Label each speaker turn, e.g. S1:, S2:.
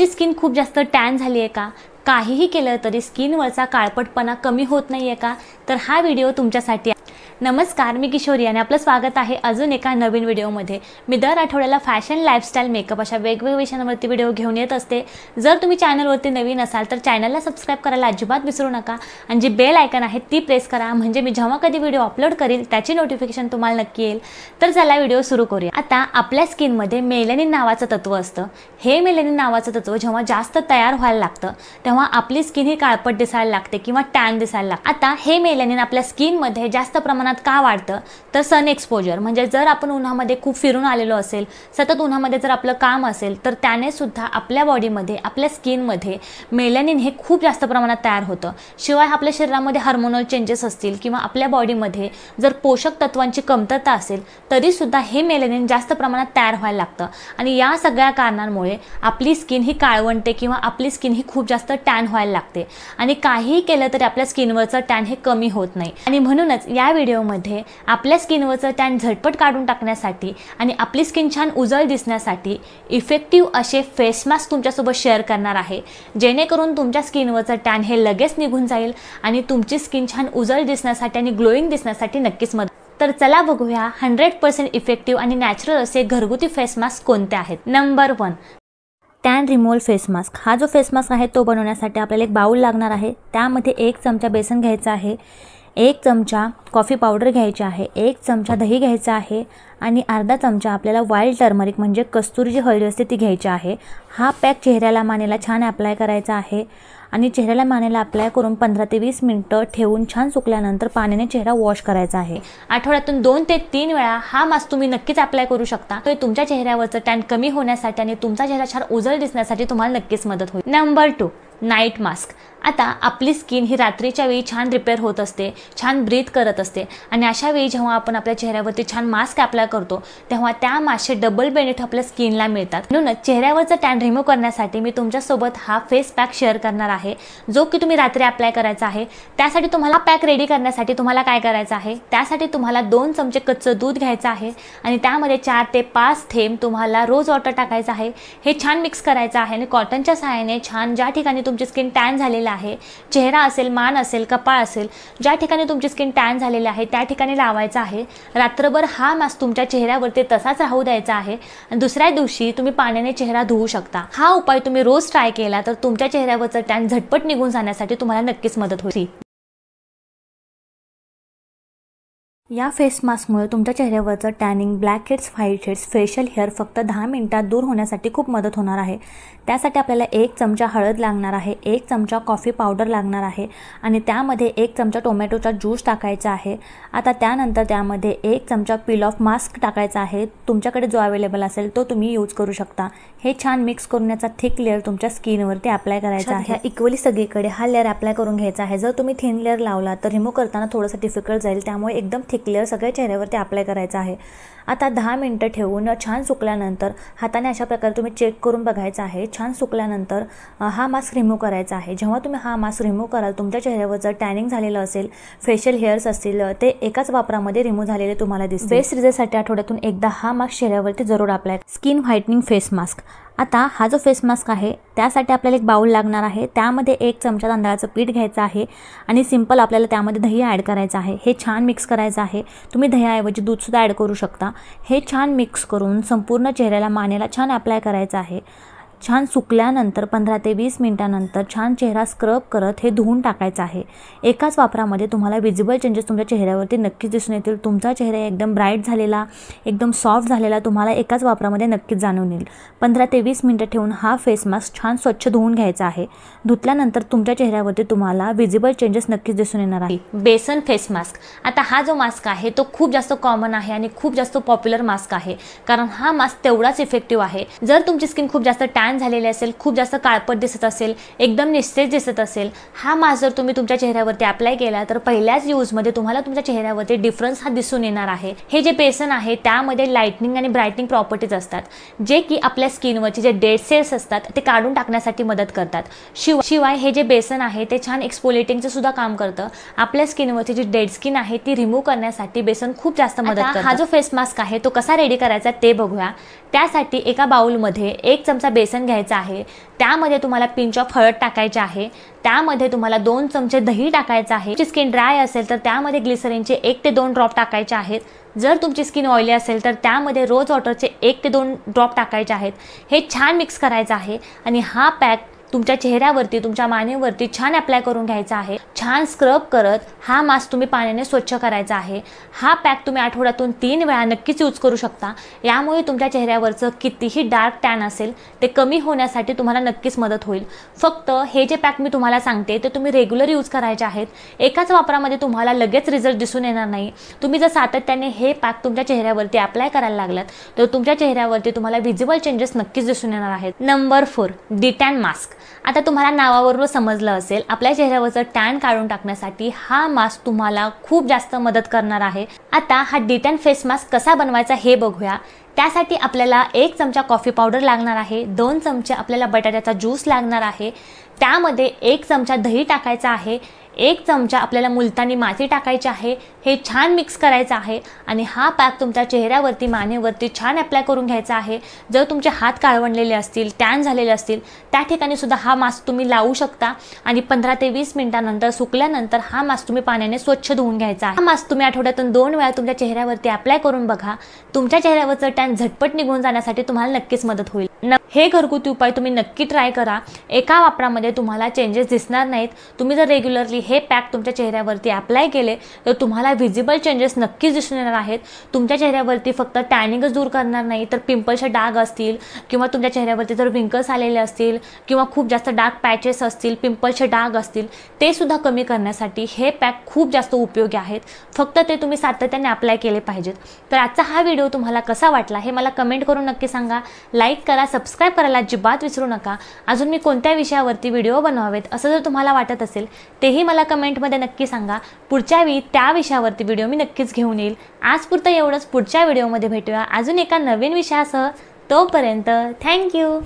S1: ची स्किन खूप जास्त टॅन झाली आहे का काहीही केलं तरी स्किनवरचा काळपटपणा कमी होत नाही आहे का तर हा व्हिडिओ तुमच्यासाठी नमस्कार मी किशोरी आणि आपलं स्वागत आहे अजून एका नवीन व्हिडिओमध्ये मी दर आठवड्याला फॅशन लाईफस्टाईल मेकअप अशा वेगवेगळ्या विषयांवरती व्हिडिओ घेऊन येत असते जर तुम्ही चॅनलवरती नवीन असाल तर चॅनलला सबस्क्राईब करायला अजिबात विसरू नका आणि जी बेल आयकन आहे ती प्रेस करा म्हणजे मी जेव्हा कधी व्हिडिओ अपलोड करेल त्याची नोटिफिकेशन तुम्हाला नक्की येईल तर चला व्हिडिओ सुरू करूया आता आपल्या स्किनमध्ये मेलेनिन नावाचं तत्व असतं हे मेलेनिन नावाचं तत्व जेव्हा जास्त तयार व्हायला लागतं तेव्हा आपली स्किन ही काळपट दिसायला लागते किंवा टॅन दिसायला लागतं आता हे मेलेनिन आपल्या स्किनमध्ये जास्त प्रमाणात प्रमाणात का वाढतं तर सन एक्सपोजर म्हणजे जर आपण उन्हामध्ये खूप फिरून आलेलो असेल सतत उन्हामध्ये जर आपलं काम असेल तर त्याने सुद्धा आपल्या बॉडीमध्ये आपल्या स्किनमध्ये मेलेनिन हे खूप जास्त प्रमाणात तयार होतं शिवाय आपल्या शरीरामध्ये हार्मोनल चेंजेस असतील किंवा आपल्या बॉडीमध्ये जर पोषक तत्वांची कमतरता असेल तरीसुद्धा हे मेलेनिन जास्त प्रमाणात तयार व्हायला लागतं आणि या सगळ्या कारणांमुळे आपली स्किन ही काळवंटे किंवा आपली स्किन ही खूप जास्त टॅन व्हायला लागते आणि काहीही केलं तरी आपल्या स्किनवरचं टॅन हे कमी होत नाही आणि म्हणूनच या व्हिडिओ मध्ये आपल्या स्किनवरचं टॅन झटपट काढून टाकण्यासाठी आणि आपली स्किन छान उजळ दिसण्यासाठी इफेक्टिव्ह असे फेस मास्क तुमच्यासोबत शेअर करणार आहे जेणेकरून तुमच्या स्किनवरचं टॅन हे लगेच निघून जाईल आणि तुमची स्किन छान उजळ दिसण्यासाठी आणि ग्लोईंग दिसण्यासाठी नक्कीच मदत तर चला बघूया हंड्रेड पर्सेंट इफेक्टिव्ह आणि नॅचरल असे घरगुती फेस मास्क कोणते आहेत number one tan removal face mask हा जो फेस मास्क आहे तो बनवण्यासाठी आपल्याला एक बाऊल लागणार आहे त्यामध्ये एक चमचा बेसन घ्यायचा आहे एक चमचा कॉफी पावडर घ्यायची आहे एक चमचा दही घ्यायचा आहे आणि अर्धा चमचा आपल्याला वाईल्ड टर्मरिक म्हणजे कस्तुरी जी हळदी असते ती घ्यायची आहे हा पॅक चेहऱ्याला मानेला छान अप्लाय करायचा आहे आणि चेहऱ्याला मानेला अप्लाय करून पंधरा ते वीस मिनटं ठेवून छान सुकल्यानंतर पाण्याने चेहरा वॉश करायचा आहे आठवड्यातून दोन ते तीन वेळा हा मास्क तुम्ही नक्कीच अप्लाय करू शकता तर तुमच्या चेहऱ्यावरचं टॅन कमी होण्यासाठी आणि तुमचा चेहरा छान उजळ दिसण्यासाठी तुम्हाला नक्कीच मदत होईल नंबर टू नाईट मास्क आता आपली स्किन ही रात्रीच्या वेळी छान रिपेअर होत असते छान ब्रीथ करत असते आणि अशा वेळी जेव्हा आपण आपल्या चेहऱ्यावरती छान मास्क अप्लाय करतो तेव्हा त्या मास्कचे डबल बेनिफिट आपल्या स्किनला मिळतात म्हणूनच चेहऱ्यावरचा टॅन रिमूव्ह करण्यासाठी मी तुमच्यासोबत हा फेस पॅक शेअर करणार आहे जो की तुम्ही रात्री अप्लाय करायचा आहे त्यासाठी तुम्हाला पॅक रेडी करण्यासाठी तुम्हाला काय करायचं आहे त्यासाठी तुम्हाला दोन चमचे कच्चं दूध घ्यायचं आहे आणि त्यामध्ये चार ते पाच थेंब तुम्हाला रोज वॉटर टाकायचं आहे हे छान मिक्स करायचं आहे आणि कॉटनच्या सहाय्याने छान ज्या ठिकाणी तुमची स्किन टॅन झालेली आहे चेहरा असेल मान असेल कपाळ असेल ज्या ठिकाणी तुमची स्किन टॅन झालेली आहे त्या ठिकाणी लावायचा आहे रात्रभर हा मास्क तुमच्या चेहऱ्यावरती तसाच राहू द्यायचा आहे दुसऱ्या दिवशी तुम्ही पाण्याने चेहरा धुवू शकता हा उपाय तुम्ही रोज ट्राय केला तर तुमच्या चेहऱ्यावरचा टॅन झटपट निघून जाण्यासाठी तुम्हाला नक्कीच मदत होईल या फेस मास्कमुळे तुमच्या चेहऱ्यावरचं tanning blackheads whiteheads facial hair फक्त दहा मिनिटात दूर होण्यासाठी खूप मदत होणार आहे त्यासाठी आपल्याला एक चमचा हळद लागणार आहे एक चमचा कॉफी पावडर लागणार आहे आणि त्यामध्ये एक चमचा टोमॅटोचा ज्यूस टाकायचा आहे आता त्यानंतर त्यामध्ये एक चमचा पिल ऑफ मास्क टाकायचा आहे तुमच्याकडे जो अवेलेबल असेल तो तुम्ही यूज करू शकता हे छान मिक्स करून याचा थिक लेअर तुमच्या स्किनवरती अप्लाय करायचा आहे इक्वली सगळीकडे हा लेअर अप्लाय करून घ्यायचा आहे जर तुम्ही थिन लेअर लावला तर रिमूव्ह करताना थोडंसं डिफिकल्ट जाईल त्यामुळे एकदम थिक क्लिअर सगळ्या चेहऱ्यावरती अप्लाय करायचं आहे आता दहा मिनटं ठेवून छान सुकल्यानंतर हाताने अशा प्रकारे तुम्ही चेक करून बघायचं आहे छान सुकल्यानंतर हा मास्क रिमूव्ह करायचा आहे जेव्हा तुम्ही हा मास्क रिमूव्ह कराल तुमच्या चेहऱ्यावर जर टॅनिंग झालेलं असेल फेशियल हेअर्स असतील ते एकाच वापरामध्ये रिमूव्ह झालेले तुम्हाला दिसते फेस रिझल्टसाठी आठवड्यातून एकदा हा मास्क चेहऱ्यावरती जरूर apply skin whitening face mask आता हा जो फेस मास्क आहे त्यासाठी आपल्याला एक बाऊल लागणार आहे त्यामध्ये एक चमचा तांदळाचं पीठ घ्यायचं आहे आणि सिंपल आपल्याला त्यामध्ये दही ॲड करायचं आहे हे छान मिक्स करायचं आहे तुम्ही दह्याऐवजी दूधसुद्धा ॲड करू शकता हे छान मिक्स करून संपूर्ण चेहऱ्याला मानेला छान अप्लाय करायचं आहे छान सुकल्यानंतर पंधरा ते वीस मिनटानंतर छान चेहरा स्क्रब करत हे धुवून टाकायचं आहे एकाच वापरामध्ये तुम्हाला विजिबल चेंजेस तुमच्या चेहऱ्यावरती नक्कीच दिसून येतील तुमचा चेहरा एकदम ब्राईट झालेला एकदम सॉफ्ट झालेला तुम्हाला एकाच वापरामध्ये नक्कीच जाणून येईल पंधरा ते वीस मिनटं ठेवून हा फेस मास्क छान स्वच्छ धुवून घ्यायचा आहे धुतल्यानंतर तुमच्या चेहऱ्यावरती तुम्हाला विजिबल चेंजेस नक्कीच दिसून येणार आहे बेसन फेस मास्क आता हा जो मास्क आहे तो खूप जास्त कॉमन आहे आणि खूप जास्त पॉप्युलर मास्क आहे कारण हा मास्क तेवढाच इफेक्टिव्ह आहे जर तुमची स्किन खूप जास्त टॅन झालेले असेल खूप जास्त काळपट दिसत असेल एकदम निस्तेज दिसत असेल हा मास्क जर तुम्ही तुमच्या चेहऱ्यावरती अप्लाय केला तर पहिल्याच यूजमध्ये तुम्हाला तुमच्या चेहऱ्यावरती डिफरन्स हा दिसून येणार आहे हे जे बेसन आहे त्यामध्ये लाईटनिंग आणि ब्रायटनिंग प्रॉपर्टीज असतात जे की आपल्या स्किनवरचे जे डेड सेल्स असतात ते काढून टाकण्यासाठी मदत करतात शिवाय शिवाय हे जे बेसन आहे ते छान एक्सपोलेटिंगचं सुद्धा काम करतं आपल्या स्किनवरची जी डेड स्किन आहे ती रिमूव्ह करण्यासाठी बेसन खूप जास्त मदत करतं हा जो फेस मास्क आहे तो कसा रेडी करायचा ते बघूया त्यासाठी एका बाउलमध्ये एक चमचा बेसन बेसन घ्यायचं आहे त्यामध्ये तुम्हाला पिंच ऑफ हळद टाकायचे आहे त्यामध्ये तुम्हाला दोन चमचे दही टाकायचं आहे तुमची स्किन ड्राय असेल तर त्यामध्ये ग्लिसरीनचे एक ते दोन ड्रॉप टाकायचे आहेत जर तुमची स्किन ऑइली असेल तर त्यामध्ये रोज वॉटरचे एक ते दोन ड्रॉप टाकायचे आहेत हे छान मिक्स करायचं आहे आणि हा पॅक तुमच्या चेहऱ्यावरती तुमच्या मानेवरती छान अप्लाय करून घ्यायचा आहे छान स्क्रब करत हा मास्क तुम्ही पाण्याने स्वच्छ करायचा आहे हा पॅक तुम्ही आठवड्यातून तीन वेळा नक्कीच यूज करू शकता यामुळे तुमच्या चेहऱ्यावरचं कितीही डार्क टॅन असेल ते कमी होण्यासाठी तुम्हाला नक्कीच मदत होईल फक्त हे जे पॅक मी तुम्हाला सांगते ते तुम्ही रेग्युलर यूज करायचे आहेत एकाच वापरामध्ये तुम्हाला लगेच रिझल्ट दिसून येणार नाही तुम्ही जर सातत्याने हे पॅक तुमच्या चेहऱ्यावरती अप्लाय करायला लागलात तर तुमच्या चेहऱ्यावरती तुम्हाला व्हिजिबल चेंजेस नक्कीच दिसून येणार आहेत नंबर फोर डिटॅन मास्क आता तुम्हाला नावावरून समजलं असेल आपल्या चेहऱ्यावरचं टॅन काढून टाकण्यासाठी हा मास्क तुम्हाला खूप जास्त मदत करणार आहे आता हा डिटॅन फेस मास्क कसा बनवायचा हे बघूया त्यासाठी आपल्याला एक चमचा कॉफी पावडर लागणार आहे दोन चमचे आपल्याला बटाट्याचा ज्यूस लागणार आहे त्यामध्ये एक चमचा दही टाकायचा आहे एक चमचा आपल्याला मुलतानी माती टाकायची आहे हे छान मिक्स करायचं आहे आणि हा पॅक तुमच्या चेहऱ्यावरती मानेवरती छान अप्लाय करून घ्यायचा आहे जर तुमचे हात काळवणलेले असतील टॅन झालेले असतील त्या ठिकाणी सुद्धा हा मास्क तुम्ही लावू शकता आणि पंधरा ते वीस मिनिटानंतर सुकल्यानंतर हा मास्क तुम्ही पाण्याने स्वच्छ धुवून घ्यायचा आहे हा मास्क तुम्ही आठवड्यातून दोन वेळा तुमच्या चेहऱ्यावरती अप्लाय करून बघा तुमच्या चेहऱ्यावरचं टॅन झटपट निघून जाण्यासाठी तुम्हाला नक्कीच मदत होईल न हे घरगुती उपाय तुम्ही नक्की ट्राय करा एका वापरामध्ये तुम्हाला चेंजेस दिसणार नाहीत तुम्ही जर रेग्युलरली हे पॅक तुमच्या चेहऱ्यावरती अप्लाय केले तर तुम्हाला व्हिजिबल चेंजेस नक्कीच दिसून येणार आहेत तुमच्या चेहऱ्यावरती फक्त टॅनिंगच दूर करणार नाही तर पिंपल्सचे डाग असतील किंवा तुमच्या चेहऱ्यावरती जर विंकल्स आलेले असतील किंवा खूप जास्त डार्क पॅचेस असतील पिंपल्सचे डाग असतील ते सुद्धा कमी करण्यासाठी हे पॅक खूप जास्त उपयोगी आहेत फक्त ते तुम्ही सातत्याने अप्लाय केले पाहिजेत तर आजचा हा व्हिडिओ तुम्हाला कसा वाटला हे मला कमेंट करून नक्की सांगा लाईक करा सबस्क्राईब करायला अजिबात विसरू नका अजून मी कोणत्या विषयावरती व्हिडिओ बनवावेत असं जर तुम्हाला वाटत असेल तेही मला कमेंटमध्ये नक्की सांगा पुढच्या वेळी त्या विषयावरती व्हिडिओ मी नक्कीच घेऊन येईल आज पुरतं एवढंच पुढच्या व्हिडिओमध्ये भेटूया अजून एका नवीन विषयासह तोपर्यंत थँक्यू